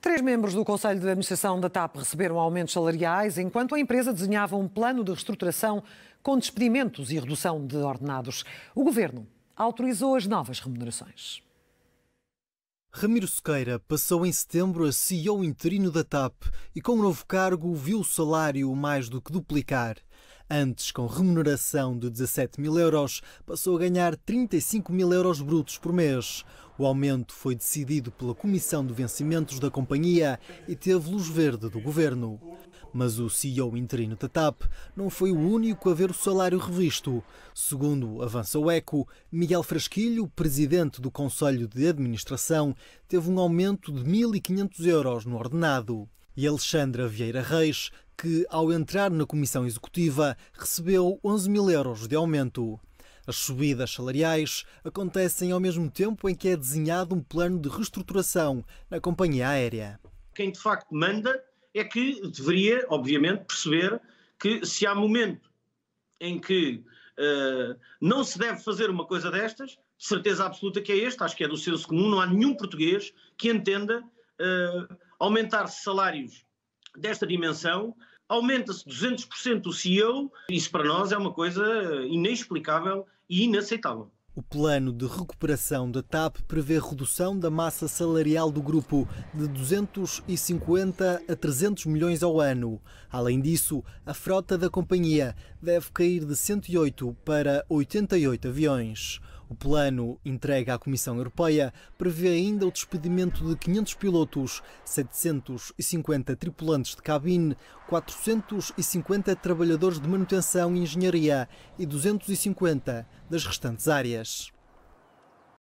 Três membros do Conselho de Administração da TAP receberam aumentos salariais, enquanto a empresa desenhava um plano de reestruturação com despedimentos e redução de ordenados. O governo autorizou as novas remunerações. Ramiro Sequeira passou em setembro a CEO interino da TAP e, com o novo cargo, viu o salário mais do que duplicar. Antes, com remuneração de 17 mil euros, passou a ganhar 35 mil euros brutos por mês. O aumento foi decidido pela Comissão de Vencimentos da companhia e teve luz verde do governo. Mas o CEO interino da TAP não foi o único a ver o salário revisto. Segundo avança o ECO, Miguel Frasquilho, presidente do Conselho de Administração, teve um aumento de 1.500 euros no ordenado. E Alexandra Vieira Reis, que, ao entrar na comissão executiva, recebeu 11 mil euros de aumento. As subidas salariais acontecem ao mesmo tempo em que é desenhado um plano de reestruturação na companhia aérea. Quem de facto manda é que deveria, obviamente, perceber que se há momento em que uh, não se deve fazer uma coisa destas, certeza absoluta que é este, acho que é do senso comum, não há nenhum português que entenda uh, aumentar salários desta dimensão, aumenta-se 200% o CEO. Isso para nós é uma coisa inexplicável e inaceitável. O plano de recuperação da TAP prevê redução da massa salarial do grupo de 250 a 300 milhões ao ano. Além disso, a frota da companhia deve cair de 108 para 88 aviões. O plano entregue à Comissão Europeia prevê ainda o despedimento de 500 pilotos, 750 tripulantes de cabine, 450 trabalhadores de manutenção e engenharia e 250 das restantes áreas.